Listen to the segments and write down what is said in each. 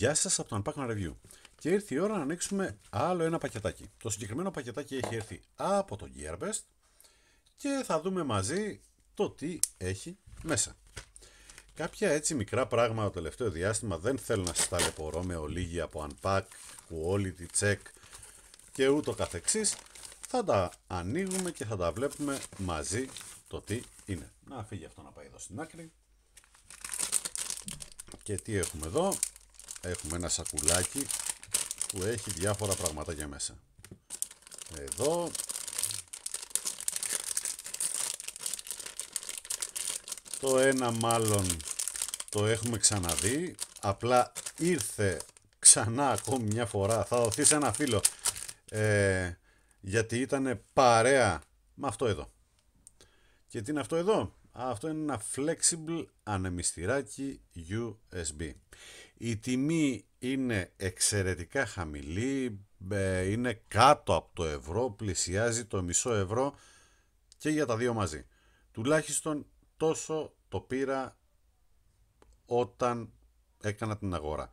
Γεια σας από το Unpack Review και ήρθε η ώρα να ανοίξουμε άλλο ένα πακετάκι. Το συγκεκριμένο πακετάκι έχει έρθει από το Gearbest και θα δούμε μαζί το τι έχει μέσα. Κάποια έτσι μικρά πράγματα το τελευταίο διάστημα δεν θέλω να σας ταλαιπωρώ με ολίγη από Unpack, Quality Check και ούτω καθεξής. Θα τα ανοίγουμε και θα τα βλέπουμε μαζί το τι είναι. Να φύγει αυτό να πάει εδώ στην άκρη. Και τι έχουμε εδώ, έχουμε ένα σακουλάκι που έχει διάφορα πραγματάκια μέσα. Εδώ το ένα μάλλον το έχουμε ξαναδεί, απλά ήρθε ξανά ακόμη μια φορά, θα δοθεί σε ένα φίλο, ε, γιατί ήταν παρέα με αυτό εδώ. Και τι είναι αυτό εδώ, αυτό είναι ένα flexible ανεμιστηράκι USB. Η τιμή είναι εξαιρετικά χαμηλή, ε, είναι κάτω από το ευρώ, πλησιάζει το μισό ευρώ και για τα δύο μαζί. Τουλάχιστον τόσο το πήρα όταν έκανα την αγορά.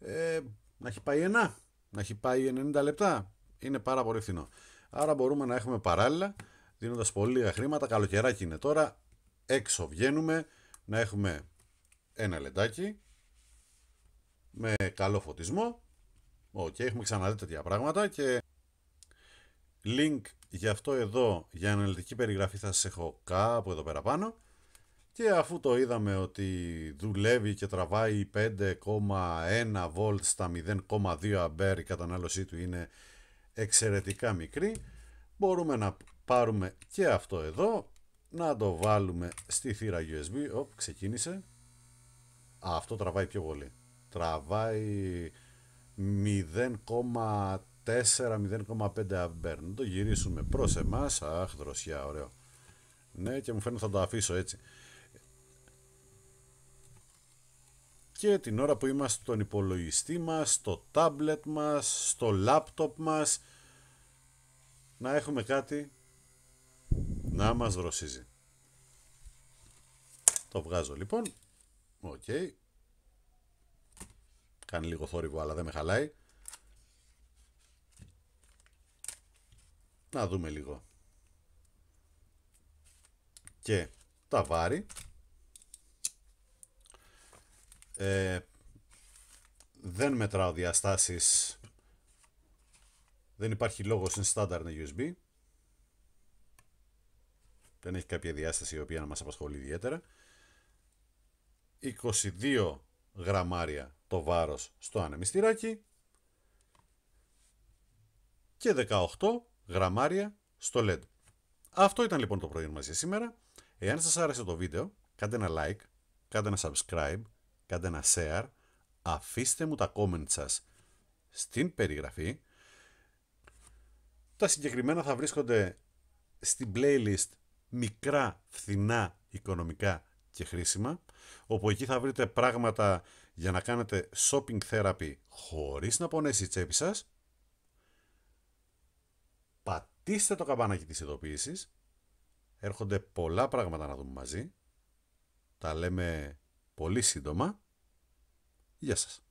Ε, να έχει πάει ένα, να έχει πάει 90 λεπτά, είναι πάρα πολύ φθηνό. Άρα μπορούμε να έχουμε παράλληλα, δίνοντας πολύ λίγα χρήματα, καλοκαιράκι είναι τώρα, έξω βγαίνουμε να έχουμε ένα λεντάκι με καλό φωτισμό. και έχουμε ξαναδεί τέτοια πράγματα και link για αυτό εδώ, για αναλυτική περιγραφή θα σας έχω κάπου εδώ πέρα πάνω και αφού το είδαμε ότι δουλεύει και τραβάει 5,1 Volt στα 0,2 αμπέρ η κατανάλωσή του είναι εξαιρετικά μικρή μπορούμε να πάρουμε και αυτό εδώ να το βάλουμε στη θύρα USB. Οπ, ξεκίνησε. Α, αυτό τραβάει πιο πολύ. Τραβάει 0,4-0,5 αμπέρ. Να το γυρίσουμε προς εμάς. Αχ, δροσιά, ωραίο. Ναι, και μου φαίνεται θα το αφήσω έτσι. Και την ώρα που είμαστε στον υπολογιστή μας, στο tablet μας, στο laptop μας, να έχουμε κάτι να μας δροσίζει. Το βγάζω λοιπόν. Οκ. Okay. Κάνει λίγο θόρυβο αλλά δεν με χαλάει. Να δούμε λίγο. Και τα βάρη. Ε, δεν μετράω διαστάσεις. Δεν υπάρχει λόγος στην standard USB δεν έχει κάποια διάσταση η οποία να μας απασχολεί ιδιαίτερα. 22 γραμμάρια το βάρος στο ανεμιστηράκι και 18 γραμμάρια στο LED. Αυτό ήταν λοιπόν το πρωί μας για σήμερα. Εάν σας άρεσε το βίντεο, κάντε ένα like, κάντε ένα subscribe, κάντε ένα share, αφήστε μου τα comment σας στην περιγραφή. Τα συγκεκριμένα θα βρίσκονται στην playlist μικρά, φθηνά, οικονομικά και χρήσιμα, όπου εκεί θα βρείτε πράγματα για να κάνετε shopping therapy χωρίς να πονέσει η τσέπη σας. Πατήστε το καμπανάκι της ειδοποίησης. Έρχονται πολλά πράγματα να δούμε μαζί. Τα λέμε πολύ σύντομα. Γεια σας.